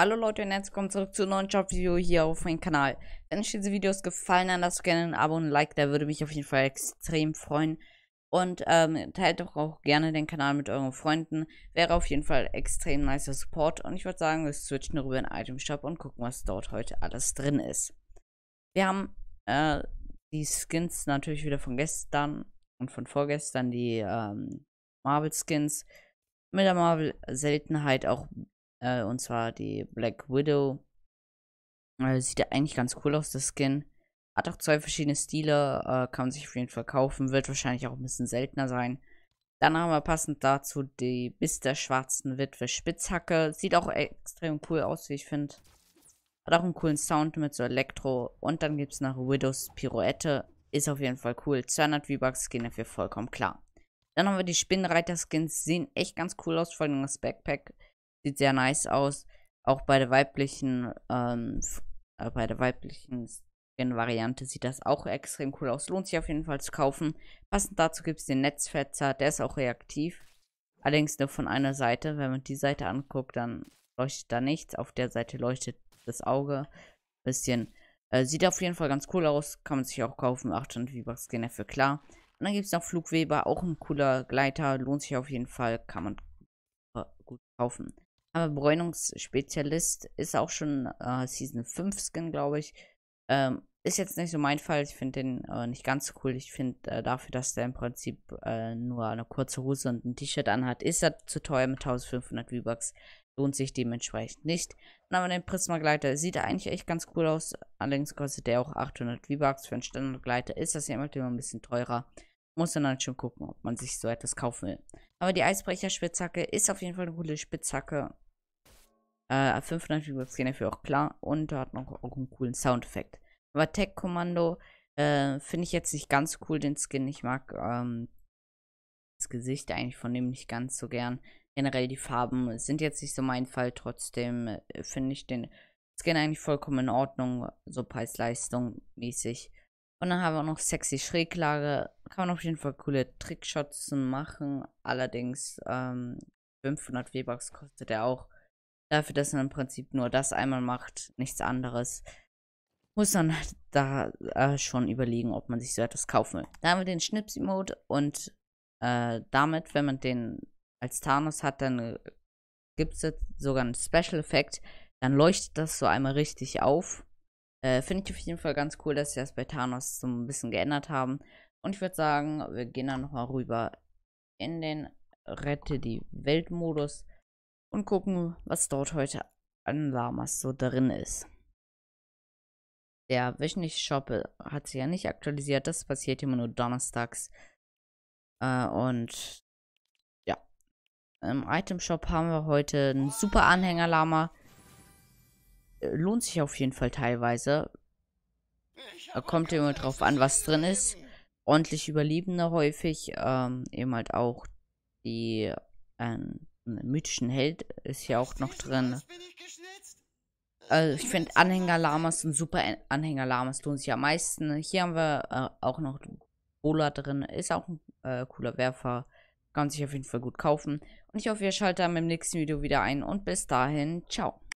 Hallo Leute und herzlich willkommen zurück zu einem neuen Job-Video hier auf meinem Kanal. Wenn euch diese Videos gefallen, dann lasst gerne ein Abo und ein Like, da würde mich auf jeden Fall extrem freuen. Und ähm, teilt doch auch gerne den Kanal mit euren Freunden, wäre auf jeden Fall extrem nicer Support. Und ich würde sagen, wir switchen rüber in den Item Shop und gucken, was dort heute alles drin ist. Wir haben äh, die Skins natürlich wieder von gestern und von vorgestern, die ähm, Marvel-Skins mit der Marvel-Seltenheit auch äh, und zwar die Black Widow. Äh, sieht ja eigentlich ganz cool aus, das Skin. Hat auch zwei verschiedene Stile, äh, kann man sich auf jeden Fall kaufen, wird wahrscheinlich auch ein bisschen seltener sein. Dann haben wir passend dazu die Bis der schwarzen Witwe Spitzhacke. Sieht auch extrem cool aus, wie ich finde. Hat auch einen coolen Sound mit so Elektro. Und dann gibt es noch Widows Pirouette. Ist auf jeden Fall cool. 200 V-Bucks gehen dafür vollkommen klar. Dann haben wir die Spinnenreiter-Skins. Sehen echt ganz cool aus, vor allem das Backpack. Sieht sehr nice aus. Auch bei der weiblichen, ähm, äh, bei der weiblichen variante sieht das auch extrem cool aus. Lohnt sich auf jeden Fall zu kaufen. Passend dazu gibt es den Netzfetzer, der ist auch reaktiv. Allerdings nur von einer Seite. Wenn man die Seite anguckt, dann leuchtet da nichts. Auf der Seite leuchtet das Auge. Ein bisschen. Äh, sieht auf jeden Fall ganz cool aus. Kann man sich auch kaufen. 800 V-Bucks gehen dafür klar. Und dann gibt es noch Flugweber. Auch ein cooler Gleiter. Lohnt sich auf jeden Fall. Kann man äh, gut kaufen. Aber Bräunungsspezialist ist auch schon äh, Season 5 Skin, glaube ich. Ähm, ist jetzt nicht so mein Fall. Ich finde den äh, nicht ganz so cool. Ich finde äh, dafür, dass der im Prinzip äh, nur eine kurze Hose und ein T-Shirt anhat, ist er zu teuer mit 1500 V-Bucks. Lohnt sich dementsprechend nicht. Aber den Prisma-Gleiter Sieht eigentlich echt ganz cool aus. Allerdings kostet der auch 800 V-Bucks. Für einen Standardgleiter ist das ja immer ein bisschen teurer. Muss dann halt schon gucken, ob man sich so etwas kaufen will. Aber die Eisbrecher-Spitzhacke ist auf jeden Fall eine coole Spitzhacke. Äh, 95 gibt es dafür auch klar und hat noch auch einen coolen Soundeffekt. Aber Tech Kommando äh, finde ich jetzt nicht ganz cool, den Skin. Ich mag ähm, das Gesicht eigentlich von dem nicht ganz so gern. Generell die Farben sind jetzt nicht so mein Fall. Trotzdem äh, finde ich den Skin eigentlich vollkommen in Ordnung, so Preis-Leistung mäßig. Und dann haben wir auch noch sexy Schräglage. Kann man auf jeden Fall coole Trickshots machen. Allerdings ähm, 500 V-Bucks kostet er auch. Dafür, dass man im Prinzip nur das einmal macht, nichts anderes. Muss man da äh, schon überlegen, ob man sich so etwas kaufen will. Da haben wir den Schnips-Emote und äh, damit, wenn man den als Thanos hat, dann äh, gibt es sogar einen Special-Effekt. Dann leuchtet das so einmal richtig auf. Äh, Finde ich auf jeden Fall ganz cool, dass sie das bei Thanos so ein bisschen geändert haben. Und ich würde sagen, wir gehen dann nochmal rüber in den Rette die Welt-Modus und gucken, was dort heute an Lamas so drin ist. Der wöchentliche Shop hat sich ja nicht aktualisiert, das passiert immer nur donnerstags. Äh, und ja. Im Item Shop haben wir heute einen super Anhänger Lama. Äh, lohnt sich auf jeden Fall teilweise. Da kommt immer drauf an, was drin ist. Ordentlich Überlebende häufig. Ähm, eben halt auch die ähm, mythischen Held ist hier auch noch drin. Also ich finde Anhänger-Lamas und Super-Anhänger-Lamas äh, tun sich am meisten. Hier haben wir äh, auch noch Bola drin. Ist auch ein äh, cooler Werfer. Kann sich auf jeden Fall gut kaufen. Und ich hoffe, ihr schaltet dann im nächsten Video wieder ein. Und bis dahin, ciao.